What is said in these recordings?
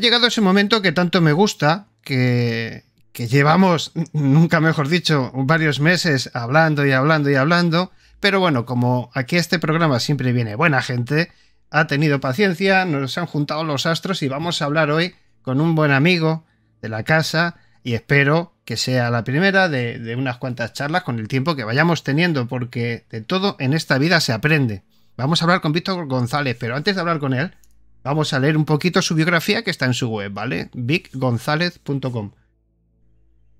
llegado ese momento que tanto me gusta, que, que llevamos, nunca mejor dicho, varios meses hablando y hablando y hablando, pero bueno, como aquí este programa siempre viene buena gente, ha tenido paciencia, nos han juntado los astros y vamos a hablar hoy con un buen amigo de la casa y espero que sea la primera de unas cuantas charlas con el tiempo que vayamos teniendo, porque de todo en esta vida se aprende. Vamos a hablar con Víctor González, pero antes de hablar con él, Vamos a leer un poquito su biografía que está en su web, ¿vale? VicGonzalez.com.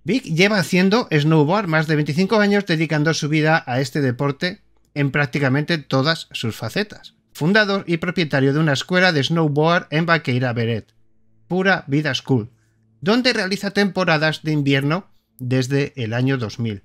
Vic lleva haciendo snowboard más de 25 años dedicando su vida a este deporte en prácticamente todas sus facetas. Fundador y propietario de una escuela de snowboard en Vaqueira Beret, Pura Vida School, donde realiza temporadas de invierno desde el año 2000.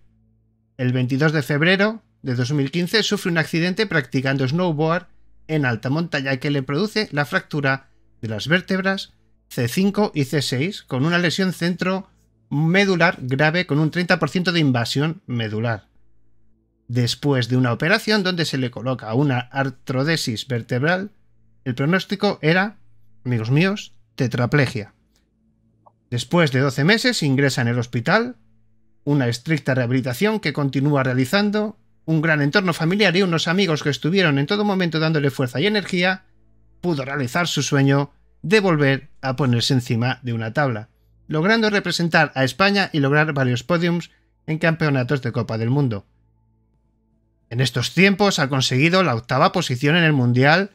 El 22 de febrero de 2015 sufre un accidente practicando snowboard en alta montaña que le produce la fractura de las vértebras C5 y C6 con una lesión centro medular grave con un 30% de invasión medular. Después de una operación donde se le coloca una artrodesis vertebral, el pronóstico era, amigos míos, tetraplegia. Después de 12 meses ingresa en el hospital, una estricta rehabilitación que continúa realizando un gran entorno familiar y unos amigos que estuvieron en todo momento dándole fuerza y energía, pudo realizar su sueño de volver a ponerse encima de una tabla, logrando representar a España y lograr varios podiums en campeonatos de Copa del Mundo. En estos tiempos ha conseguido la octava posición en el Mundial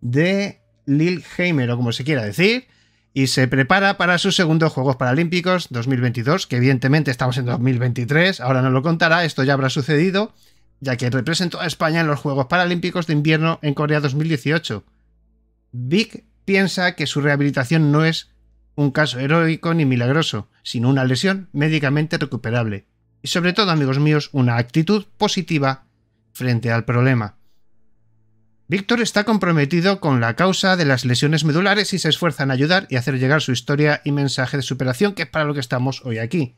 de Lilheimer, o como se quiera decir, y se prepara para sus segundos Juegos Paralímpicos 2022, que evidentemente estamos en 2023, ahora no lo contará, esto ya habrá sucedido, ya que representó a España en los Juegos Paralímpicos de Invierno en Corea 2018. Vic piensa que su rehabilitación no es un caso heroico ni milagroso, sino una lesión médicamente recuperable. Y sobre todo, amigos míos, una actitud positiva frente al problema. Víctor está comprometido con la causa de las lesiones medulares y se esfuerza en ayudar y hacer llegar su historia y mensaje de superación, que es para lo que estamos hoy aquí.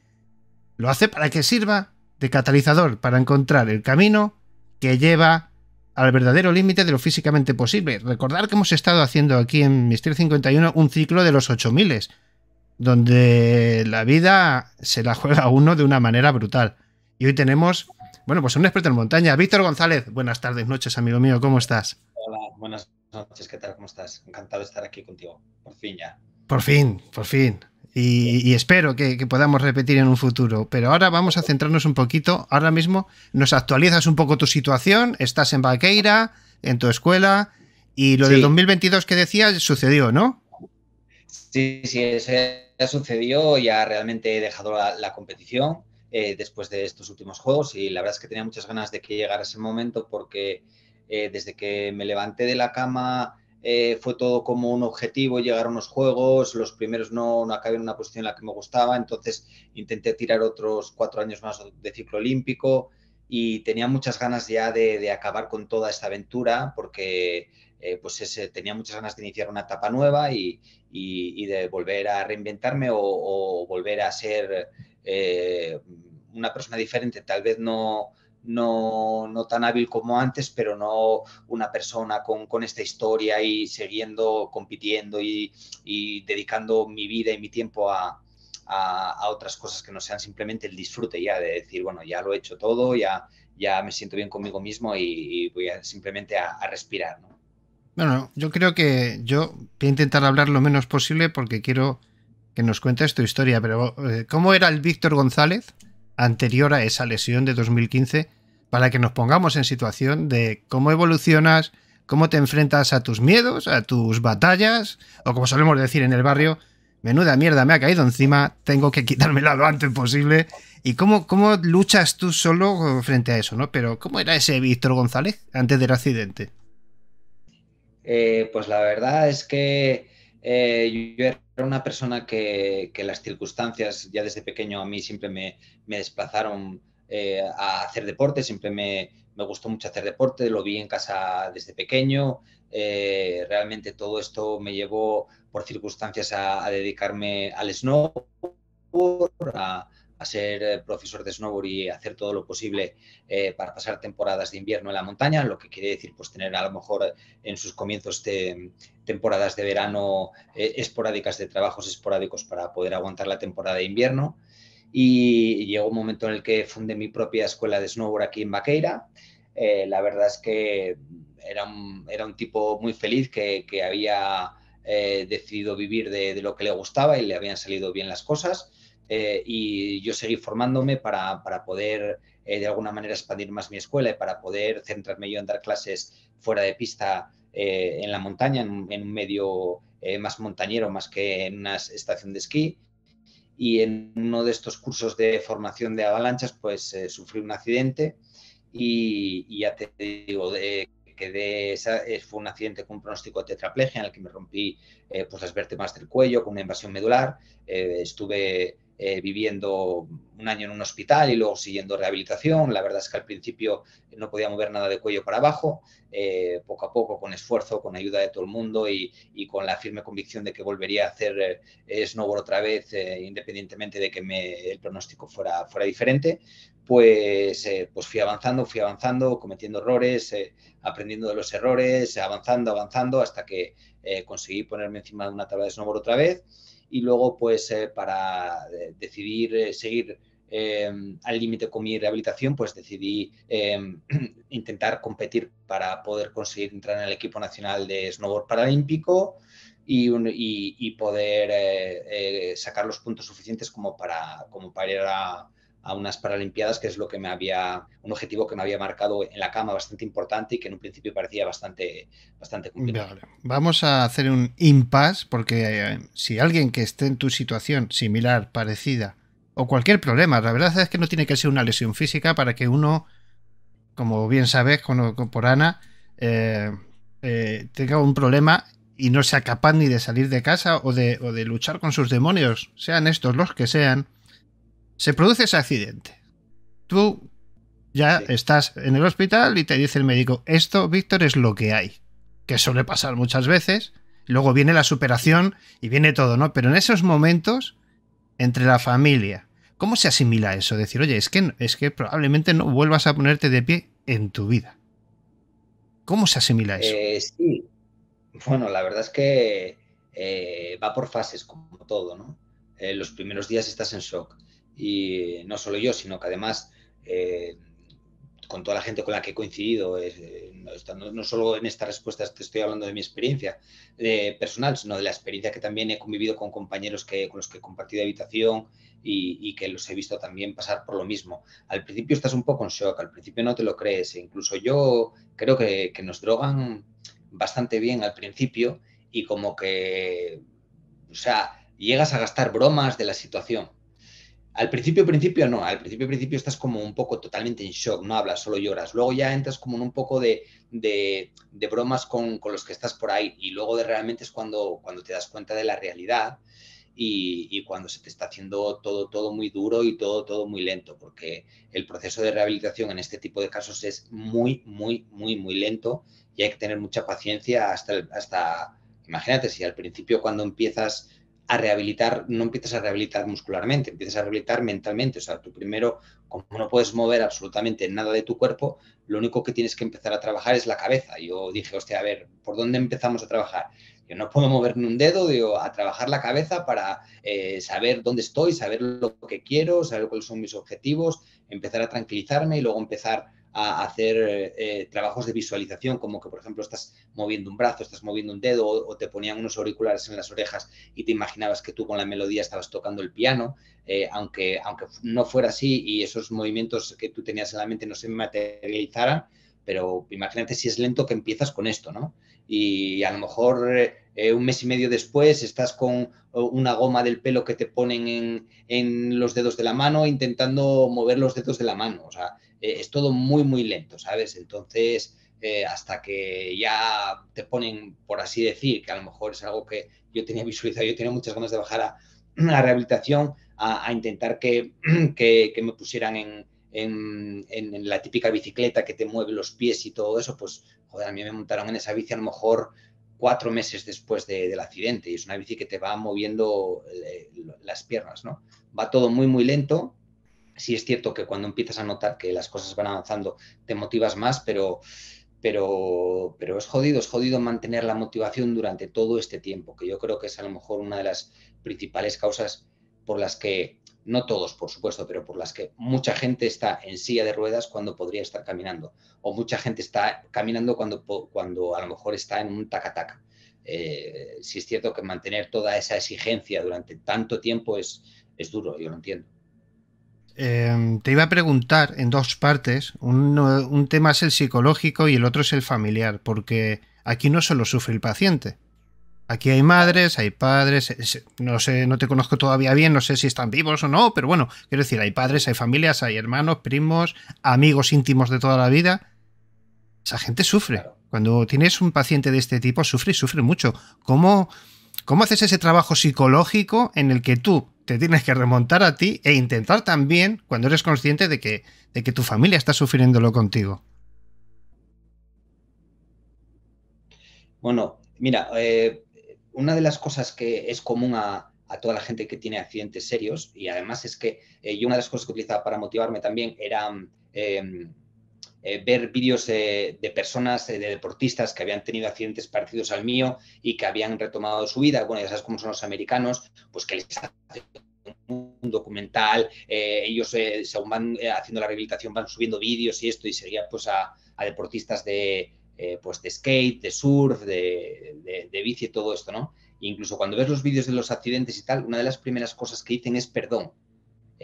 Lo hace para que sirva de catalizador para encontrar el camino que lleva al verdadero límite de lo físicamente posible. Recordar que hemos estado haciendo aquí en Mister 51 un ciclo de los 8000, donde la vida se la juega a uno de una manera brutal. Y hoy tenemos, bueno, pues un experto en montaña, Víctor González. Buenas tardes, noches, amigo mío, ¿cómo estás? Hola, buenas noches, ¿qué tal? ¿Cómo estás? Encantado de estar aquí contigo, por fin ya. Por fin, por fin y, espero que, podamos repetir en un futuro. Pero ahora vamos a centrarnos un poquito. Ahora mismo nos actualizas un poco tu situación, estás en Valqueira, en tu escuela, y lo del 2022 que decías sucedió, ¿no? Sí, sí, eso ya sucedió, ya realmente he dejado la, competición eh, después de estos últimos juegos y la verdad es que tenía muchas ganas de que llegara ese momento porque eh, desde que me levanté de la cama eh, fue todo como un objetivo, llegar a unos juegos, los primeros no, no acabé en una posición en la que me gustaba, entonces intenté tirar otros cuatro años más de ciclo olímpico y tenía muchas ganas ya de, acabar con toda esta aventura porque eh, pues tenía muchas ganas de iniciar una etapa nueva y, de volver a reinventarme o, volver a ser eh, una persona diferente, tal vez no no, tan hábil como antes, pero no una persona con, esta historia y siguiendo compitiendo y, dedicando mi vida y mi tiempo a, otras cosas que no sean simplemente el disfrute ya, de decir, bueno, ya lo he hecho todo, ya, ya me siento bien conmigo mismo y, voy simplemente a, respirar. ¿no? Bueno, yo creo que yo voy a intentar hablar lo menos posible porque quiero que nos cuentes tu historia, pero eh, ¿cómo era el Víctor González? anterior a esa lesión de 2015 para que nos pongamos en situación de cómo evolucionas, cómo te enfrentas a tus miedos, a tus batallas, o como solemos decir en el barrio, menuda mierda me ha caído encima, tengo que quitármela lo antes posible. ¿Y cómo, cómo luchas tú solo frente a eso, no? Pero, ¿cómo era ese Víctor González antes del accidente? Eh, pues la verdad es que eh, yo era una persona que, que, las circunstancias ya desde pequeño a mí siempre me, me desplazaron eh, a hacer deporte, siempre me, me, gustó mucho hacer deporte, lo vi en casa desde pequeño, eh, realmente todo esto me llevó por circunstancias a, a dedicarme al snowboard, a, a ser eh, profesor de snowboard y hacer todo lo posible eh, para pasar temporadas de invierno en la montaña, lo que quiere decir pues tener a lo mejor en sus comienzos de, temporadas de verano eh, esporádicas de trabajos esporádicos para poder aguantar la temporada de invierno. Y llegó un momento en el que fundé mi propia escuela de snowboard aquí en Baqueira. la verdad es que era un, tipo muy feliz que, había decidido vivir de lo que le gustaba y le habían salido bien las cosas eh, y yo seguí formándome para, para poder eh, de alguna manera expandir más mi escuela y para poder centrarme yo en dar clases fuera de pista eh, en la montaña, en un, medio más montañero más que en una estación de esquí. Y en uno de estos cursos de formación de avalanchas, pues sufrí un accidente y, ya te digo, de, quedé, fue un accidente con un pronóstico de tetraplegia en el que me rompí pues las vértebras del cuello con una invasión medular. Eh, estuve eh, viviendo un año en un hospital y luego siguiendo rehabilitación. La verdad es que al principio no podía mover nada de cuello para abajo, eh, poco a poco, con esfuerzo, con ayuda de todo el mundo y, con la firme convicción de que volvería a hacer eh, snowboard otra vez, independientemente de que el pronóstico fuera, fuera diferente, pues, pues fui avanzando, fui avanzando, cometiendo errores, aprendiendo de los errores, avanzando, avanzando, hasta que conseguí ponerme encima de una tabla de snowboard otra vez y luego pues eh, para eh, decidir eh, seguir em, al límite con mi rehabilitación, pues decidí em, intentar competir para poder conseguir entrar en el equipo nacional de snowboard paralímpico y, y, poder sacar los puntos suficientes como para, como para ir a, a unas Paralimpiadas, que es lo que me había, un objetivo que me había marcado en la cama bastante importante y que en un principio parecía bastante, bastante complicado. Vamos a hacer un impasse porque eh, si alguien que esté en tu situación similar, parecida, o cualquier problema, la verdad es que no tiene que ser una lesión física para que uno, como bien sabes, con, con por Ana, eh, eh, tenga un problema y no sea capaz ni de salir de casa o de, o de luchar con sus demonios, sean estos los que sean se produce ese accidente. Tú ya estás en el hospital y te dice el médico, esto, Víctor, es lo que hay, que suele pasar muchas veces. Luego viene la superación y viene todo, ¿no? Pero en esos momentos, entre la familia, ¿cómo se asimila eso? Decir, oye, es que, es que probablemente no vuelvas a ponerte de pie en tu vida. ¿Cómo se asimila eso? Eh, sí. Bueno, la verdad es que eh, va por fases, como todo, ¿no? Eh, los primeros días estás en shock y no solo yo, sino que además eh, con toda la gente con la que he coincidido, eh, no, solo en esta respuesta te estoy hablando de mi experiencia eh, personal, sino de la experiencia que también he convivido con compañeros que, con los que he compartido habitación y, que los he visto también pasar por lo mismo. Al principio estás un poco en shock, al principio no te lo crees, e incluso yo creo que, que nos drogan bastante bien al principio y como que, o sea, llegas a gastar bromas de la situación al principio, principio no, al principio, principio estás como un poco totalmente en shock, no hablas, solo lloras. Luego ya entras como en un poco de, bromas con, los que estás por ahí y luego de realmente es cuando, cuando te das cuenta de la realidad y, cuando se te está haciendo todo, todo muy duro y todo, todo muy lento, porque el proceso de rehabilitación en este tipo de casos es muy, muy, muy, muy lento y hay que tener mucha paciencia hasta, hasta imagínate, si al principio cuando empiezas a rehabilitar, no empiezas a rehabilitar muscularmente, empiezas a rehabilitar mentalmente. O sea, tú primero, como no puedes mover absolutamente nada de tu cuerpo, lo único que tienes que empezar a trabajar es la cabeza. Yo dije, hostia, a ver, ¿por dónde empezamos a trabajar? Yo no puedo mover ni un dedo, digo, a trabajar la cabeza para eh, saber dónde estoy, saber lo que quiero, saber cuáles son mis objetivos, empezar a tranquilizarme y luego empezar a hacer eh, eh, trabajos de visualización, como que por ejemplo estás moviendo un brazo, estás moviendo un dedo o, te ponían unos auriculares en las orejas y te imaginabas que tú con la melodía estabas tocando el piano, eh, aunque, aunque no fuera así y esos movimientos que tú tenías en la mente no se materializaran, pero imagínate si es lento que empiezas con esto, ¿no? Y a lo mejor un mes y medio después estás con una goma del pelo que te ponen en, en los dedos de la mano intentando mover los dedos de la mano, o sea, eh, es todo muy, muy lento, ¿sabes? Entonces, eh, hasta que ya te ponen, por así decir, que a lo mejor es algo que yo tenía visualizado, yo tenía muchas ganas de bajar a, la rehabilitación, a, intentar que, me pusieran en, la típica bicicleta que te mueve los pies y todo eso, pues, joder, a mí me montaron en esa bici a lo mejor cuatro meses después del accidente y es una bici que te va moviendo eh, las piernas, ¿no? Va todo muy, muy lento, sí es cierto que cuando empiezas a notar que las cosas van avanzando, te motivas más, pero, pero, pero es jodido, es jodido mantener la motivación durante todo este tiempo, que yo creo que es a lo mejor una de las principales causas por las que, no todos por supuesto, pero por las que mucha gente está en silla de ruedas cuando podría estar caminando, o mucha gente está caminando cuando, cuando a lo mejor está en un taca -taca. Eh, si es cierto que mantener toda esa exigencia durante tanto tiempo es, es duro, yo lo entiendo. Em, te iba a preguntar en dos partes. Un, tema es el psicológico y el otro es el familiar, porque aquí no solo sufre el paciente. Aquí hay madres, hay padres, no sé, no te conozco todavía bien, no sé si están vivos o no, pero bueno, quiero decir, hay padres, hay familias, hay hermanos, primos, amigos íntimos de toda la vida. Esa gente sufre. Cuando tienes un paciente de este tipo, sufre y sufre mucho. ¿Cómo, ¿Cómo haces ese trabajo psicológico en el que tú te tienes que remontar a ti e intentar también cuando eres consciente de que, de que tu familia está sufriéndolo contigo? Bueno, mira, eh, una de las cosas que es común a, toda la gente que tiene accidentes serios, y además es que eh, yo una de las cosas que utilizaba para motivarme también era mm, em, eh, ver vídeos de personas, eh, de deportistas que habían tenido accidentes parecidos al mío y que habían retomado su vida, bueno, ya sabes cómo son los americanos, pues que les haciendo un documental, eh, ellos según van haciendo la rehabilitación van subiendo vídeos y esto y sería pues a, deportistas de, pues, de skate, de surf, de, de, y todo esto, ¿no? incluso cuando ves los vídeos de los accidentes y tal, una de las primeras cosas que dicen es perdón,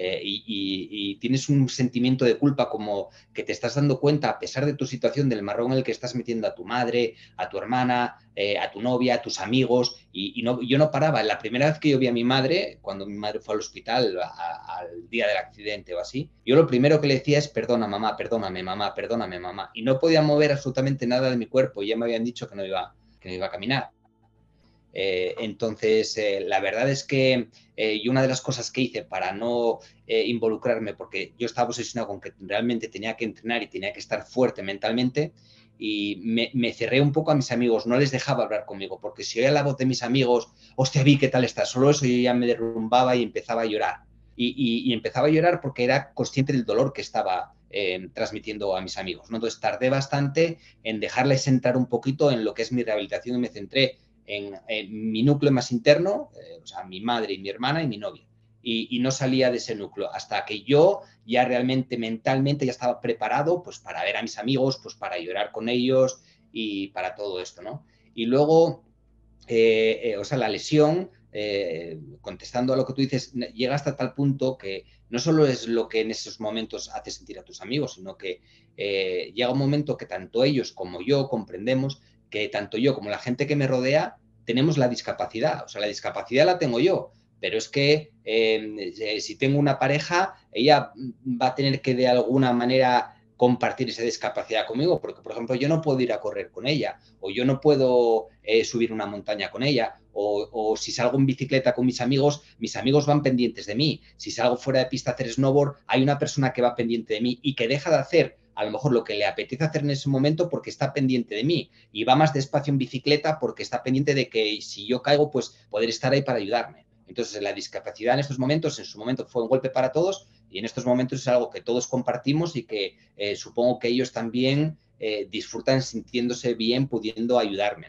eh, y, tienes un sentimiento de culpa como que te estás dando cuenta, a pesar de tu situación, del marrón en el que estás metiendo a tu madre, a tu hermana, eh, a tu novia, a tus amigos, y, yo no paraba. La primera vez que yo vi a mi madre, cuando mi madre fue al hospital al día del accidente o así, yo lo primero que le decía es, perdona mamá, perdóname mamá, perdóname mamá, y no podía mover absolutamente nada de mi cuerpo, ya me habían dicho que no iba, que no iba a caminar. Eh, entonces, eh, la verdad es que eh, y una de las cosas que hice para no involucrarme, porque yo estaba obsesionado con que realmente tenía que entrenar y tenía que estar fuerte mentalmente, y me, cerré un poco a mis amigos, no les dejaba hablar conmigo, porque si oía la voz de mis amigos, hostia, vi qué tal estás, solo eso yo ya me derrumbaba y empezaba a llorar. Y, empezaba a llorar porque era consciente del dolor que estaba transmitiendo a mis amigos. ¿no? Entonces, tardé bastante en dejarles entrar un poquito en lo que es mi rehabilitación y me centré en, mi núcleo más interno, eh, o sea, mi madre y mi hermana y mi novia. Y, no salía de ese núcleo hasta que yo ya realmente mentalmente ya estaba preparado pues para ver a mis amigos, pues para llorar con ellos y para todo esto, ¿no? Y luego, eh, eh, o sea, la lesión, contestando a lo que tú dices, llega hasta tal punto que no solo es lo que en esos momentos hace sentir a tus amigos, sino que llega un momento que tanto ellos como yo comprendemos que tanto yo como la gente que me rodea tenemos la discapacidad. O sea, la discapacidad la tengo yo, pero es que em, eh, si tengo una pareja, ella va a tener que de alguna manera compartir esa discapacidad conmigo, porque por ejemplo yo no puedo ir a correr con ella, o yo no puedo eh, subir una montaña con ella, o, o, si salgo en bicicleta con mis amigos, mis amigos van pendientes de mí, si salgo fuera de pista a hacer snowboard, hay una persona que va pendiente de mí y que deja de hacer a lo mejor lo que le apetece hacer en ese momento porque está pendiente de mí y va más despacio en bicicleta porque está pendiente de que si yo caigo, pues poder estar ahí para ayudarme. Entonces, la discapacidad en estos momentos, en su momento fue un golpe para todos y en estos momentos es algo que todos compartimos y que eh, supongo que ellos también eh, disfrutan sintiéndose bien, pudiendo ayudarme.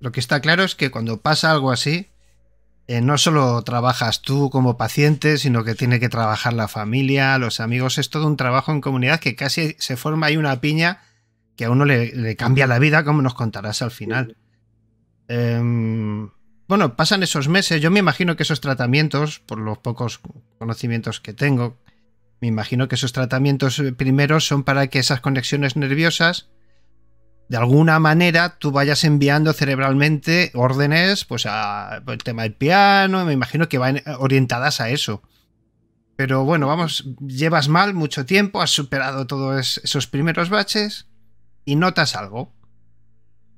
Lo que está claro es que cuando pasa algo así, eh, no solo trabajas tú como paciente, sino que tiene que trabajar la familia, los amigos. Es todo un trabajo en comunidad que casi se forma ahí una piña que a uno le, cambia la vida, como nos contarás al final. Em, bueno, pasan esos meses. Yo me imagino que esos tratamientos, por los pocos conocimientos que tengo, me imagino que esos tratamientos eh, primeros son para que esas conexiones nerviosas de alguna manera tú vayas enviando cerebralmente órdenes pues a el tema del piano, me imagino que van eh, orientadas a eso. Pero bueno, vamos, llevas mal mucho tiempo, has superado todos esos primeros baches y notas algo.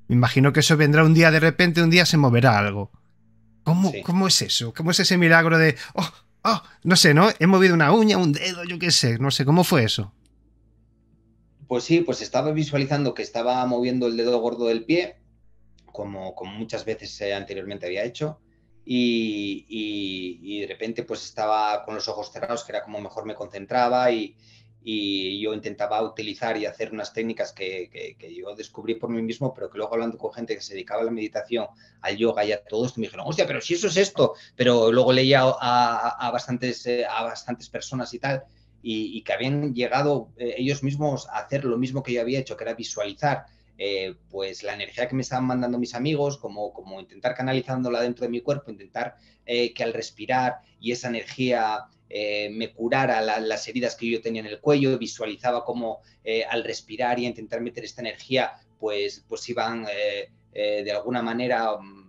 Me imagino que eso vendrá un día de repente, un día se moverá algo. ¿Cómo, ¿cómo es eso? ¿Cómo es ese milagro de, oh, oh, no sé, ¿no? He movido una uña, un dedo, yo qué sé, no sé, ¿cómo fue eso? Pues sí, pues estaba visualizando que estaba moviendo el dedo gordo del pie, como, como muchas veces eh, anteriormente había hecho, y, de repente pues estaba con los ojos cerrados, que era como mejor me concentraba y, yo intentaba utilizar y hacer unas técnicas que, yo descubrí por mí mismo, pero que luego hablando con gente que se dedicaba a la meditación, al yoga y a todo esto, me dijeron, hostia, pero si eso es esto, pero luego leía a bastantes, eh, a bastantes personas y tal, y, que habían llegado eh, ellos mismos a hacer lo mismo que yo había hecho, que era visualizar eh, pues la energía que me estaban mandando mis amigos, como, como intentar canalizándola dentro de mi cuerpo, intentar eh, que al respirar y esa energía me curara las heridas que yo tenía en el cuello, visualizaba como al respirar y intentar meter esta energía, pues, pues iban de alguna manera... Mm,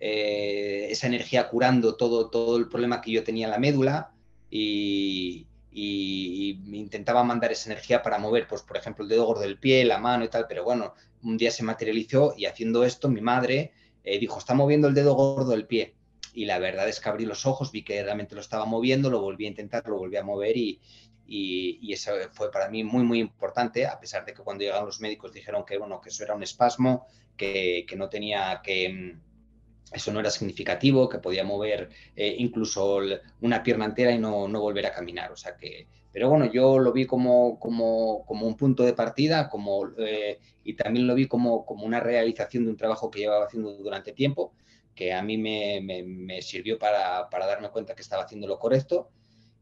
esa energía curando todo, todo el problema que yo tenía en la médula, y, intentaba mandar esa energía para mover, pues por ejemplo, el dedo gordo del pie, la mano y tal, pero bueno, un día se materializó y haciendo esto mi madre eh, dijo, está moviendo el dedo gordo del pie. Y la verdad es que abrí los ojos, vi que realmente lo estaba moviendo, lo volví a intentar, lo volví a mover y, y, eso fue para mí muy, muy importante, a pesar de que cuando llegaron los médicos dijeron que, bueno, que eso era un espasmo, que, que no tenía que mm, eso no era significativo, que podía mover eh, incluso una pierna entera y no, no, volver a caminar. O sea que, pero bueno, yo lo vi como, como, como un punto de partida como, eh, y también lo vi como, como una realización de un trabajo que llevaba haciendo durante tiempo, que a mí me, me, sirvió para, para, darme cuenta que estaba haciendo lo correcto.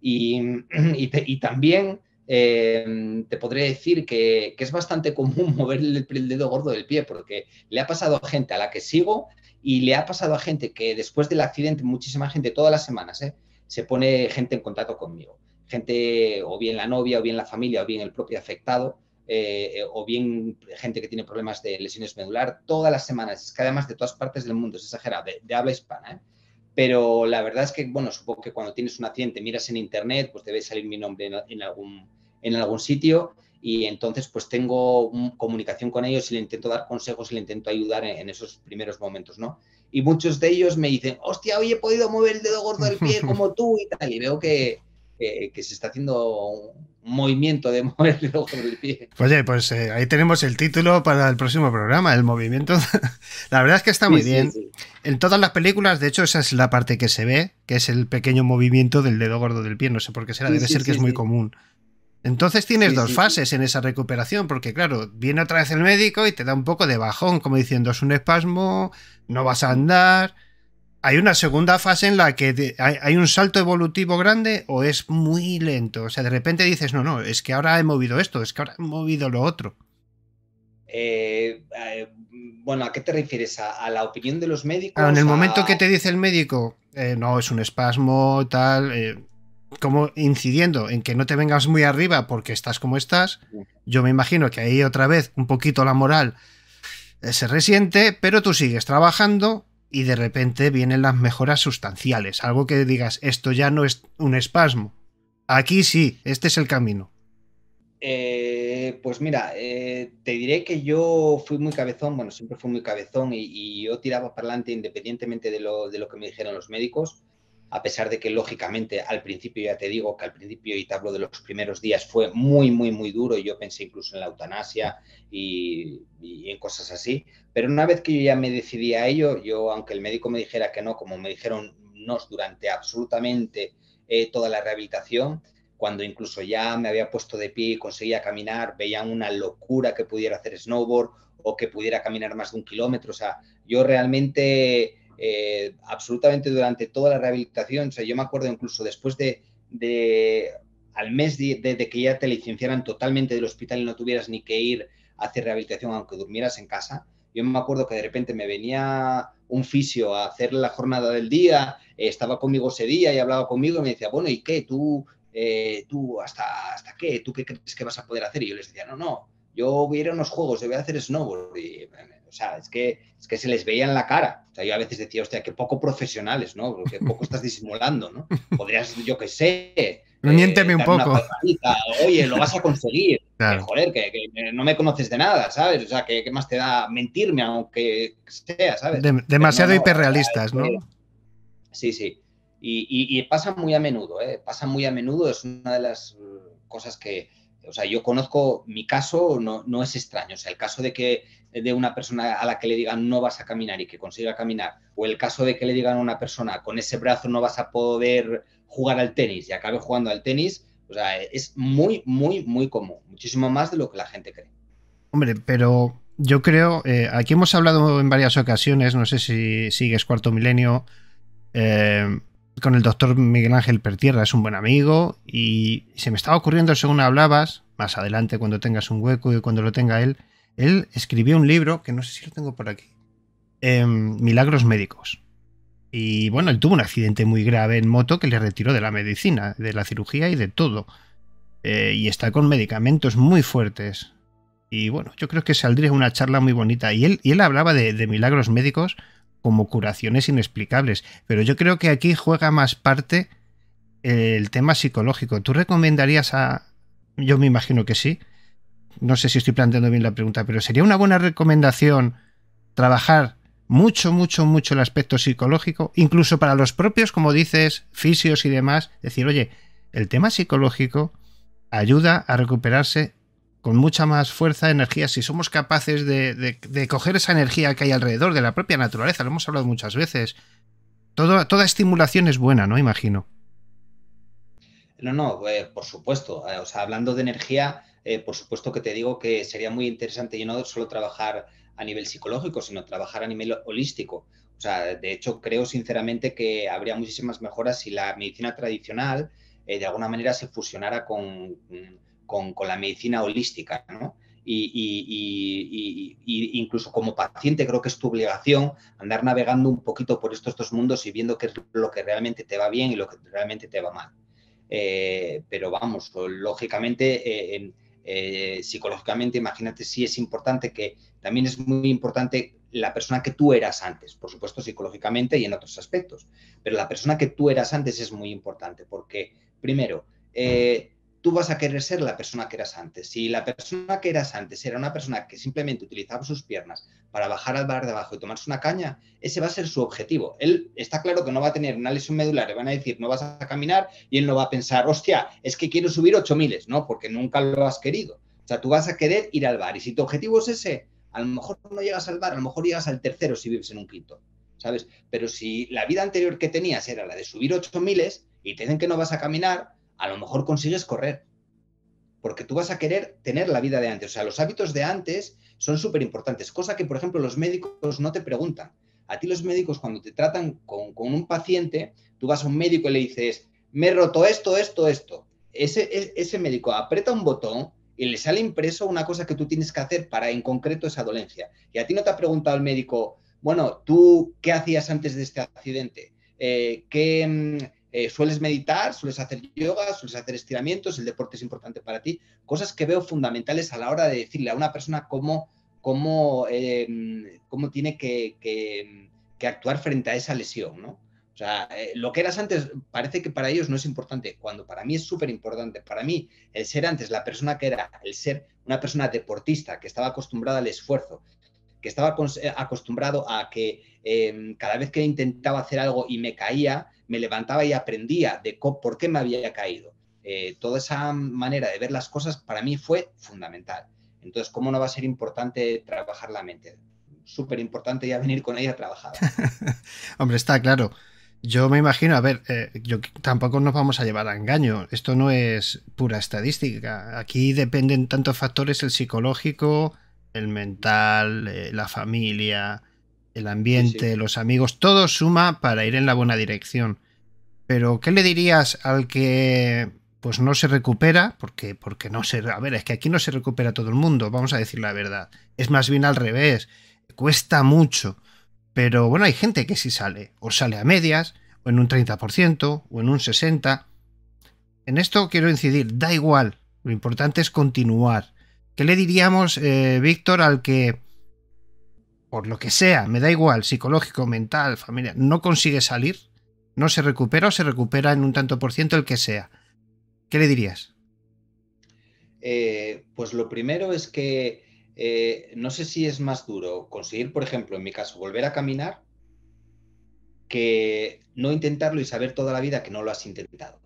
Y, y, también em, te podré decir que, que es bastante común mover el, el, dedo gordo del pie, porque le ha pasado a gente a la que sigo y le ha pasado a gente que después del accidente, muchísima gente, todas las semanas, ¿eh? se pone gente en contacto conmigo. Gente, o bien la novia, o bien la familia, o bien el propio afectado, eh, eh, o bien gente que tiene problemas de lesiones medular, todas las semanas. Es que además de todas partes del mundo, es exagerado, de, habla hispana. Pero la verdad es que, bueno, supongo que cuando tienes un accidente, miras en internet, pues debe salir mi nombre algún, en algún sitio y entonces pues tengo comunicación con ellos y le intento dar consejos y le intento ayudar en, esos primeros momentos, ¿no? Y muchos de ellos me dicen, hostia, hoy he podido mover el dedo gordo del pie como tú y tal, y veo que, se está haciendo un movimiento de mover el dedo gordo del pie. Pues oye, pues eh, ahí tenemos el título para el próximo programa, el movimiento. la verdad es que está muy bien. En todas las películas, de hecho, esa es la parte que se ve, que es el pequeño movimiento del dedo gordo del pie, no sé por qué será, debe ser que es muy común. Entonces tienes dos fases en esa recuperación, porque claro, viene otra vez el médico y te da un poco de bajón, como diciendo, es un espasmo, no vas a andar. ¿Hay una segunda fase en la que hay un salto evolutivo grande o es muy lento? O sea, de repente dices, no, no, es que ahora he movido esto, es que ahora he movido lo otro. Eh, eh, bueno, ¿a qué te refieres? ¿A, la opinión de los médicos? Ah, en el momento que te dice el médico, eh, no, es un espasmo, tal como incidiendo en que no te vengas muy arriba porque estás como estás, yo me imagino que ahí otra vez un poquito la moral eh, se resiente, pero tú sigues trabajando y de repente vienen las mejoras sustanciales, algo que digas, esto ya no es un espasmo. Aquí sí, este es el camino. Eh, pues mira, eh, te diré que yo fui muy cabezón, bueno, siempre fui muy cabezón y, y yo tiraba para adelante independientemente de lo, de lo, que me dijeron los médicos a pesar de que lógicamente al principio, ya te digo que al principio, y te hablo de los primeros días, fue muy, muy, muy duro, y yo pensé incluso en la eutanasia y, en cosas así, pero una vez que yo ya me decidí a ello, yo, aunque el médico me dijera que no, como me dijeron no durante absolutamente eh, toda la rehabilitación, cuando incluso ya me había puesto de pie y conseguía caminar, veía una locura que pudiera hacer snowboard o que pudiera caminar más de un kilómetro, o sea, yo realmente eh, absolutamente durante toda la rehabilitación. O sea, yo me acuerdo incluso después de, al mes de, que ya te licenciaran totalmente del hospital y no tuvieras ni que ir a hacer rehabilitación aunque durmieras en casa. Yo me acuerdo que de repente me venía un fisio a hacer la jornada del día, eh, estaba conmigo ese día y hablaba conmigo y me decía, bueno, ¿y qué? ¿Tú, eh, tú hasta, hasta qué? ¿Tú qué crees que vas a poder hacer? Y yo les decía, no, no, yo voy a ir a unos juegos, yo voy a hacer snowboard. Y o sea, es que, que se les veía en la cara. O sea, yo a veces decía, hostia, qué poco profesionales, ¿no? Qué poco estás disimulando, ¿no? Podrías, yo qué sé. Eh, miénteme un poco. Oye, lo vas a conseguir. que, no me conoces de nada, ¿sabes? O sea, ¿qué, más te da mentirme, aunque sea, ¿sabes? demasiado hiperrealistas, ¿no? Eh, sí, sí. Y, y, pasa muy a menudo, ¿eh? Pasa muy a menudo, es una de las mm, cosas que, o sea, yo conozco mi caso, no, no, es extraño. O sea, el caso de que de una persona a la que le digan no vas a caminar y que consiga caminar, o el caso de que le digan a una persona con ese brazo no vas a poder jugar al tenis y acabe jugando al tenis, o sea, es muy, muy, muy común, muchísimo más de lo que la gente cree. Hombre, pero yo creo, eh, aquí hemos hablado en varias ocasiones, no sé si sigues cuarto milenio, eh, con el doctor Miguel Ángel Pertierra, es un buen amigo y se me estaba ocurriendo según hablabas, más adelante cuando tengas un hueco y cuando lo tenga él, él escribió un libro que no sé si lo tengo por aquí, em, Milagros Médicos. Y bueno, él tuvo un accidente muy grave en moto que le retiró de la medicina, de la cirugía y de todo. Eh, y está con medicamentos muy fuertes. Y bueno, yo creo que saldría una charla muy bonita. Y él, y él hablaba de milagros médicos como curaciones inexplicables. Pero yo creo que aquí juega más parte eh, el tema psicológico. ¿Tú recomendarías a... Yo me imagino que sí. No sé si estoy planteando bien la pregunta, pero ¿sería una buena recomendación trabajar mucho, mucho, mucho el aspecto psicológico? Incluso para los propios, como dices, fisios y demás, decir, oye, el tema psicológico ayuda a recuperarse con mucha más fuerza, energía, si somos capaces de, coger esa energía que hay alrededor de la propia naturaleza, lo hemos hablado muchas veces. toda estimulación es buena, ¿no? Imagino. No, no, eh, por supuesto. Eh, o sea, hablando de energía, eh, por supuesto que te digo que sería muy interesante y no solo trabajar a nivel psicológico, sino trabajar a nivel holístico. O sea, de hecho, creo sinceramente que habría muchísimas mejoras si la medicina tradicional de alguna manera se fusionara con, mm, con, la medicina holística, ¿no? Y, incluso como paciente creo que es tu obligación andar navegando un poquito por estos dos mundos y viendo qué es lo que realmente te va bien y lo que realmente te va mal. Eh, pero vamos, lógicamente, eh, eh, psicológicamente, imagínate si es importante que también es muy importante la persona que tú eras antes, por supuesto psicológicamente y en otros aspectos, pero la persona que tú eras antes es muy importante porque, primero, tú vas a querer ser la persona que eras antes. Si la persona que eras antes era una persona que simplemente utilizaba sus piernas para bajar al bar de abajo y tomarse una caña, ese va a ser su objetivo. Él está claro que no va a tener una lesión medular, le van a decir no vas a caminar y él no va a pensar, hostia, es que quiero subir 8000, ¿no? Porque nunca lo has querido. O sea, tú vas a querer ir al bar y si tu objetivo es ese, a lo mejor no llegas al bar, a lo mejor llegas al tercero si vives en un quinto, ¿sabes? Pero si la vida anterior que tenías era la de subir 8000 y te dicen que no vas a caminar, a lo mejor consigues correr. Porque tú vas a querer tener la vida de antes. O sea, los hábitos de antes son súper importantes. Cosa que, por ejemplo, los médicos no te preguntan. A ti los médicos cuando te tratan con, un paciente, tú vas a un médico y le dices, me he roto esto, esto, esto. Ese, e, ese médico aprieta un botón y le sale impreso una cosa que tú tienes que hacer para en concreto esa dolencia. Y a ti no te ha preguntado el médico, bueno, ¿tú qué hacías antes de este accidente? Eh, ¿qué, mm, eh, sueles meditar, sueles hacer yoga, sueles hacer estiramientos, el deporte es importante para ti, cosas que veo fundamentales a la hora de decirle a una persona cómo, cómo, eh, tiene que, actuar frente a esa lesión, sea, eh, lo que eras antes parece que para ellos no es importante, cuando para mí es súper importante. Para mí, el ser antes la persona que era, el ser una persona deportista que estaba acostumbrada al esfuerzo, estaba eh, acostumbrado a que em, cada vez que intentaba hacer algo y me caía, me levantaba y aprendía de por qué me había caído. Eh, toda esa manera de ver las cosas para mí fue fundamental. Entonces, ¿cómo no va a ser importante trabajar la mente? Súper importante ya venir con ella trabajada. Hombre, está claro. Yo me imagino, a ver, eh, yo, tampoco nos vamos a llevar a engaño. Esto no es pura estadística. Aquí dependen tantos factores, el psicológico, el mental, eh, la familia, el ambiente, los amigos, todo suma para ir en la buena dirección. Pero, ¿qué le dirías al que pues no se recupera? Porque, porque no se. A ver, es que aquí no se recupera todo el mundo, vamos a decir la verdad. Es más bien al revés. Cuesta mucho. Pero bueno, hay gente que sí sale. O sale a medias, o en un 30%, o en un 60%. En esto quiero incidir, da igual. Lo importante es continuar. ¿Qué le diríamos, eh, Víctor, al que, por lo que sea, me da igual, psicológico, mental, familia, no consigue salir? ¿No se recupera o se recupera en un tanto por ciento el que sea? ¿Qué le dirías? Eh, pues lo primero es que eh, no sé si es más duro conseguir, por ejemplo, en mi caso, volver a caminar que no intentarlo y saber toda la vida que no lo has intentado.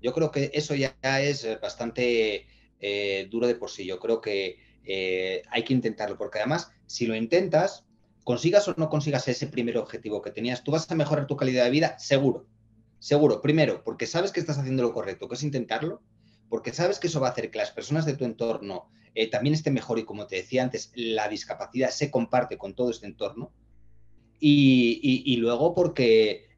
Yo creo que eso ya es bastante eh, duro de por sí. Yo creo que eh, hay que intentarlo, porque además, si lo intentas, consigas o no consigas ese primer objetivo que tenías, tú vas a mejorar tu calidad de vida, seguro. Seguro, primero, porque sabes que estás haciendo lo correcto, que es intentarlo, porque sabes que eso va a hacer que las personas de tu entorno eh, también estén mejor y como te decía antes, la discapacidad se comparte con todo este entorno. Y, luego porque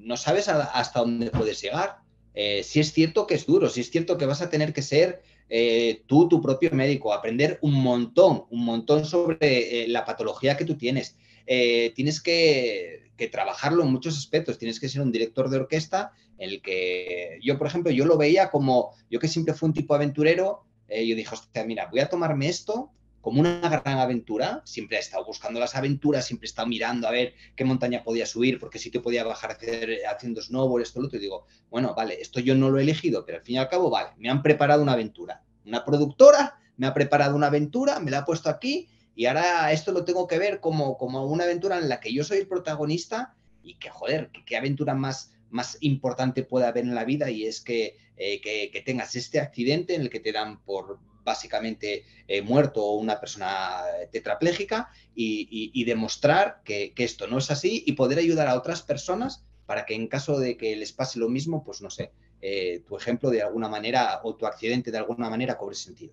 no sabes hasta dónde puedes llegar. Eh, si es cierto que es duro, si es cierto que vas a tener que ser eh, tú, tu propio médico, aprender un montón, un montón sobre eh, la patología que tú tienes. tienes que, que, trabajarlo en muchos aspectos, tienes que ser un director de orquesta en el que yo, por ejemplo, yo lo veía como, yo que siempre fui un tipo aventurero, yo dije, hostia, mira, voy a tomarme esto como una gran aventura. Siempre he estado buscando las aventuras, siempre he estado mirando a ver qué montaña podía subir, porque si te podía bajar eh, haciendo snowboard, esto, lo otro. Y digo, bueno, vale, esto yo no lo he elegido, pero al fin y al cabo, vale, me han preparado una aventura. Una productora me ha preparado una aventura, me la ha puesto aquí y ahora esto lo tengo que ver como, como una aventura en la que yo soy el protagonista y que, joder, qué aventura más más importante puede haber en la vida y es que, eh, que, tengas este accidente en el que te dan por básicamente eh, muerto o una persona eh, tetraplégica y, demostrar que, esto no es así y poder ayudar a otras personas para que en caso de que les pase lo mismo, pues no sé, eh, tu ejemplo de alguna manera o tu accidente de alguna manera cobre sentido.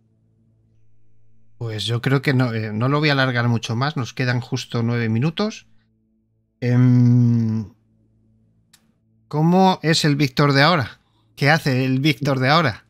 Pues yo creo que no, no lo voy a alargar mucho más, nos quedan justo nueve minutos. Em, ¿Cómo es el Víctor de ahora? ¿Qué hace el Víctor de ahora?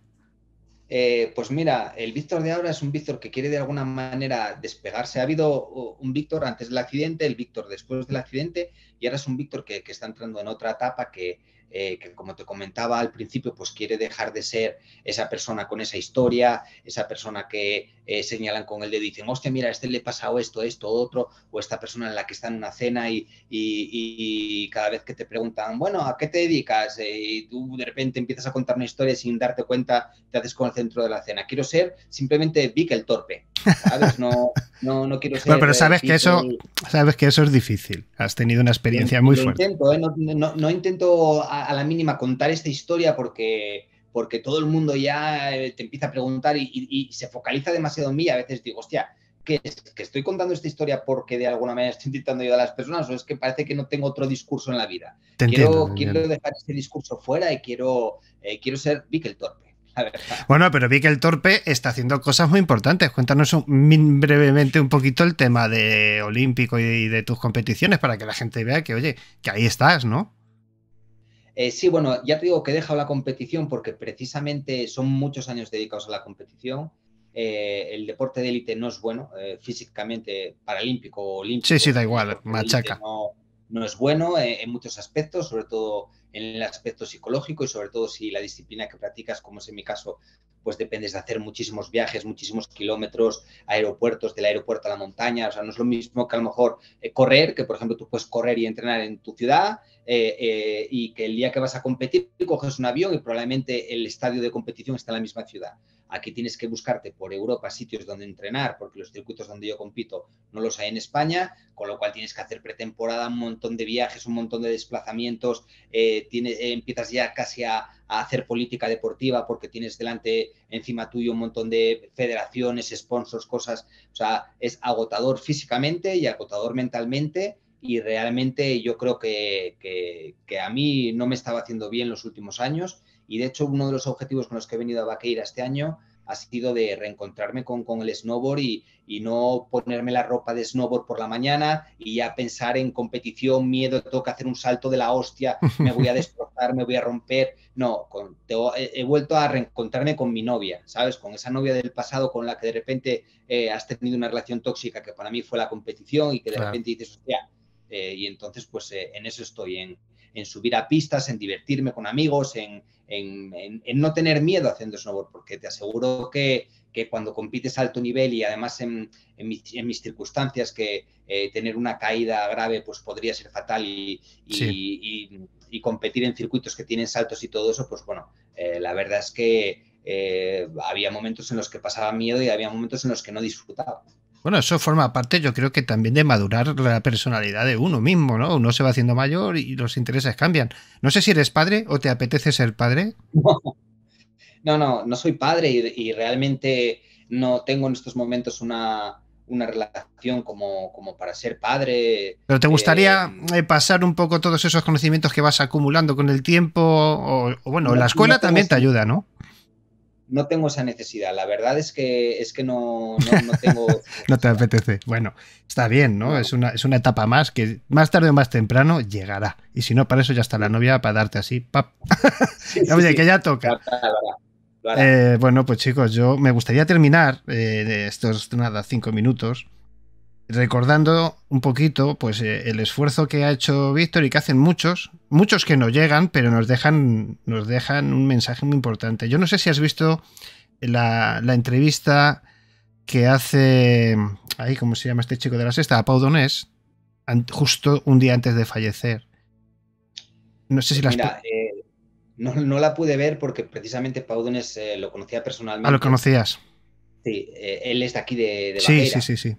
Eh, pues mira, el Víctor de ahora es un Víctor que quiere de alguna manera despegarse. Ha habido un Víctor antes del accidente, el Víctor después del accidente, y ahora es un Víctor que, está entrando en otra etapa que, eh, que, como te comentaba al principio, pues quiere dejar de ser esa persona con esa historia, esa persona que eh, señalan con el dedo dicen, hostia, mira, a este le he pasado esto, esto, otro, o esta persona en la que está en una cena y, cada vez que te preguntan, bueno, ¿a qué te dedicas? Eh, y tú de repente empiezas a contar una historia sin darte cuenta, te haces con el centro de la cena. Quiero ser simplemente Vic el torpe, ¿sabes? No, no, no quiero ser... Bueno, pero sabes eh, que, eso, sabes que eso es difícil, has tenido una experiencia muy fuerte. no, intento a la mínima contar esta historia porque porque todo el mundo ya eh, te empieza a preguntar y, se focaliza demasiado en mí. A veces digo, hostia, ¿que, estoy contando esta historia porque de alguna manera estoy intentando ayudar a las personas o es que parece que no tengo otro discurso en la vida? quiero, dejar ese discurso fuera y quiero, eh, quiero ser Vic Torpe. Bueno, pero vi el torpe está haciendo cosas muy importantes. Cuéntanos brevemente un poquito el tema de olímpico y de tus competiciones para que la gente vea que, oye, que ahí estás, ¿no? Eh, sí, bueno, ya te digo que he dejado la competición porque precisamente son muchos años dedicados a la competición. Eh, el deporte de élite no es bueno eh, físicamente, paralímpico o olímpico. Sí, sí, da igual, machaca. No, no, es bueno en muchos aspectos, sobre todo en el aspecto psicológico y sobre todo si la disciplina que practicas, como es en mi caso, pues dependes de hacer muchísimos viajes, muchísimos kilómetros, aeropuertos, del aeropuerto a la montaña, o sea, no es lo mismo que a lo mejor eh, correr, que por ejemplo tú puedes correr y entrenar en tu ciudad, eh, eh, y que el día que vas a competir coges un avión y probablemente el estadio de competición está en la misma ciudad. Aquí tienes que buscarte por Europa sitios donde entrenar, porque los circuitos donde yo compito no los hay en España, con lo cual tienes que hacer pretemporada, un montón de viajes, un montón de desplazamientos, eh, eh, empiezas ya casi a, hacer política deportiva porque tienes delante encima tuyo un montón de federaciones, sponsors, cosas. O sea, es agotador físicamente y agotador mentalmente. Y realmente yo creo que, que, que a mí no me estaba haciendo bien los últimos años y de hecho, uno de los objetivos con los que he venido a Vaqueira este año ha sido de reencontrarme con, con el snowboard y, no ponerme la ropa de snowboard por la mañana y ya pensar en competición, miedo, tengo que hacer un salto de la hostia, me voy a destrozar, me voy a romper. No, he vuelto a reencontrarme con mi novia, ¿sabes? Con esa novia del pasado con la que de repente eh, has tenido una relación tóxica que para mí fue la competición y que de repente dices, hostia, eh, y entonces pues eh, en eso estoy, en subir a pistas, en divertirme con amigos, en, en, no tener miedo haciendo snowboard, porque te aseguro que, cuando compites a alto nivel y además en, en, mis, circunstancias que eh, tener una caída grave pues podría ser fatal y, y, competir en circuitos que tienen saltos y todo eso, pues bueno, eh, la verdad es que eh, había momentos en los que pasaba miedo y había momentos en los que no disfrutaba. Bueno, eso forma parte, yo creo que también de madurar la personalidad de uno mismo, ¿no? Uno se va haciendo mayor y los intereses cambian. No sé si eres padre o te apetece ser padre. No, no, no, soy padre y, realmente no tengo en estos momentos una, una relación como, como, para ser padre. Pero ¿te eh, gustaría eh, pasar un poco todos esos conocimientos que vas acumulando con el tiempo? O, bueno, la escuela también te ayuda, ¿no? no tengo esa necesidad. La verdad es que, es que no, no, tengo... no te apetece. Bueno, está bien, ¿no? Es, una, es, una, etapa más que más tarde o más temprano llegará. Y si no, para eso ya está la novia, para darte así, pap. que ya toca. Eh, bueno, pues chicos, yo me gustaría terminar eh, estos nada, cinco minutos recordando un poquito pues eh, el esfuerzo que ha hecho Víctor y que hacen muchos, muchos que no llegan, pero nos dejan, nos dejan un mensaje muy importante. Yo no sé si has visto la, entrevista que hace, ahí, ¿cómo se llama este chico de la sexta? A Pau justo un día antes de fallecer. No sé si la eh, no, no, la pude ver porque precisamente Pau Donés eh, lo conocía personalmente. Ah, lo conocías. Sí, él es de aquí de, sí, sí, sí, sí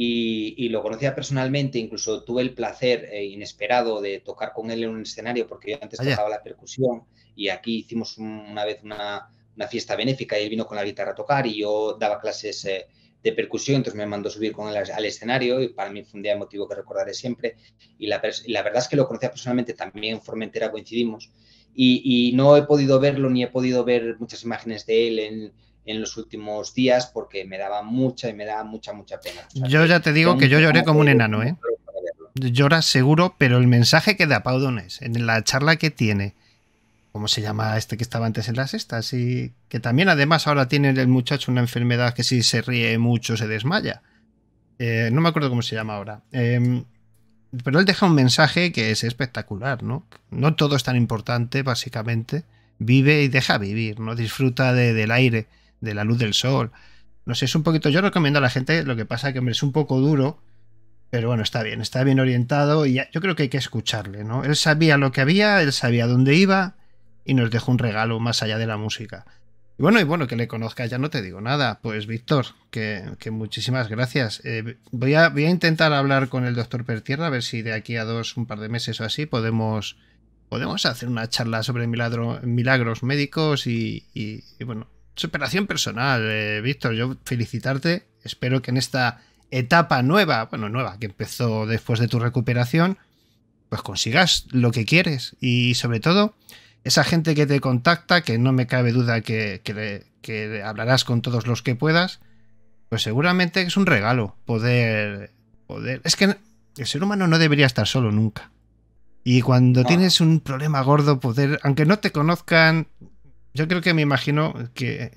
y, lo conocía personalmente, incluso tuve el placer eh, inesperado de tocar con él en un escenario, porque yo antes tocaba la percusión y aquí hicimos una vez una, fiesta benéfica y él vino con la guitarra a tocar y yo daba clases eh, de percusión, entonces me mandó subir con él al, escenario y para mí fue un día emotivo que recordaré siempre. Y la, verdad es que lo conocía personalmente, también en Formentera coincidimos y no he podido verlo ni he podido ver muchas imágenes de él en en los últimos días porque me daba mucha y me daba mucha, mucha pena. yo ya te digo que yo lloré como un enano, ¿eh? Llora seguro, pero el mensaje que da es en la charla que tiene, ¿cómo se llama este que estaba antes en las estas? Y que también además ahora tiene el muchacho una enfermedad que si se ríe mucho se desmaya. Eh, no me acuerdo cómo se llama ahora. Em, pero él deja un mensaje que es espectacular, ¿no? No todo es tan importante, básicamente. Vive y deja vivir, ¿no? Disfruta del aire de la luz del sol. No sé, es un poquito. Yo recomiendo a la gente, lo que pasa es que, hombre, es un poco duro, pero bueno, está bien, está bien orientado y yo creo que hay que escucharle, ¿no? Él sabía lo que había, él sabía dónde iba y nos dejó un regalo más allá de la música. Y bueno, y bueno, que le conozcas, ya no te digo nada. Pues Víctor, que, muchísimas gracias. Eh, voy, a, voy a intentar hablar con el doctor Pertierra, a ver si de aquí a dos, un par de meses o así, podemos, podemos hacer una charla sobre milagro, milagros médicos y, y bueno, superación personal, eh, Víctor. Yo felicitarte. Espero que en esta etapa nueva, bueno, nueva, que empezó después de tu recuperación, pues consigas lo que quieres. Y sobre todo, esa gente que te contacta, que no me cabe duda que, hablarás con todos los que puedas, pues seguramente es un regalo poder... poder... Es que el ser humano no debería estar solo nunca. Y cuando ah. tienes un problema gordo, poder, aunque no te conozcan, yo creo que me imagino que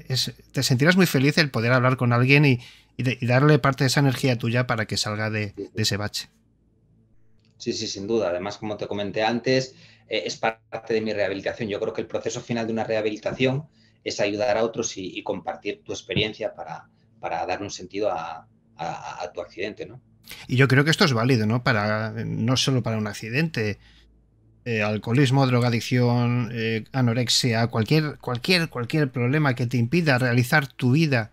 te sentirás muy feliz el poder hablar con alguien y, darle parte de esa energía tuya para que salga de, ese bache. Sí, sí, sin duda. Además, como te comenté antes, eh, es parte de mi rehabilitación. Yo creo que el proceso final de una rehabilitación es ayudar a otros y, compartir tu experiencia para, para dar un sentido a, tu accidente, ¿no? Y yo creo que esto es válido, ¿no? Para, no solo para un accidente, eh, alcoholismo, drogadicción, eh, anorexia, cualquier, cualquier, cualquier problema que te impida realizar tu vida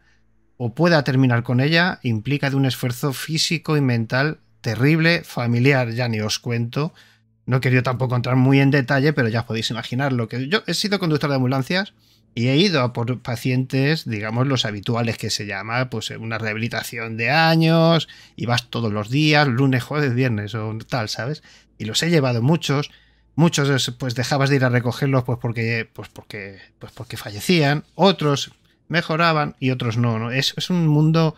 o pueda terminar con ella, implica de un esfuerzo físico y mental terrible, familiar, ya ni os cuento. No quería tampoco entrar muy en detalle, pero ya podéis imaginar lo que yo he sido conductor de ambulancias y he ido a por pacientes, digamos, los habituales que se llama, pues eh, una rehabilitación de años, y vas todos los días, lunes, jueves, viernes o tal, ¿sabes? Y los he llevado muchos Muchos eh, pues dejabas de ir a recogerlos pues porque, pues porque, pues porque fallecían, otros mejoraban y otros no. ¿no? Es, es, un mundo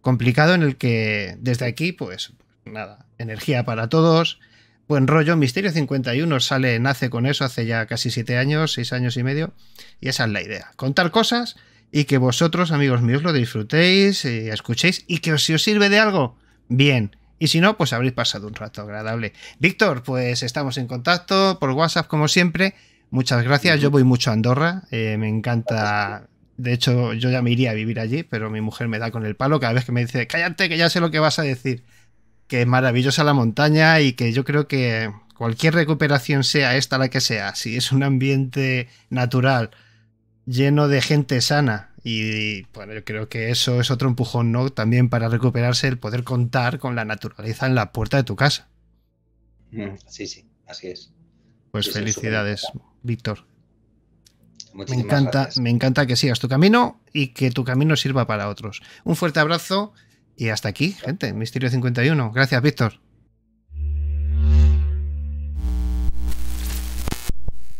complicado en el que desde aquí, pues nada, energía para todos, buen rollo. Misterio 51 sale, nace con eso hace ya casi siete años, seis años y medio, y esa es la idea. Contar cosas y que vosotros, amigos míos, lo disfrutéis, y eh, escuchéis y que si os sirve de algo, bien. Y si no, pues habréis pasado un rato agradable. Víctor, pues estamos en contacto por WhatsApp como siempre. Muchas gracias. Yo voy mucho a Andorra. Eh, me encanta. De hecho, yo ya me iría a vivir allí, pero mi mujer me da con el palo cada vez que me dice, cállate, que ya sé lo que vas a decir. Que es maravillosa la montaña y que yo creo que cualquier recuperación sea esta la que sea, si es un ambiente natural, lleno de gente sana, y bueno, yo creo que eso es otro empujón ¿no? también para recuperarse el poder contar con la naturaleza en la puerta de tu casa. Mm, sí, sí, así es. Pues felicidades, Víctor. Me encanta, me encanta que sigas tu camino y que tu camino sirva para otros. Un fuerte abrazo y hasta aquí, gente. Misterio 51. Gracias, Víctor.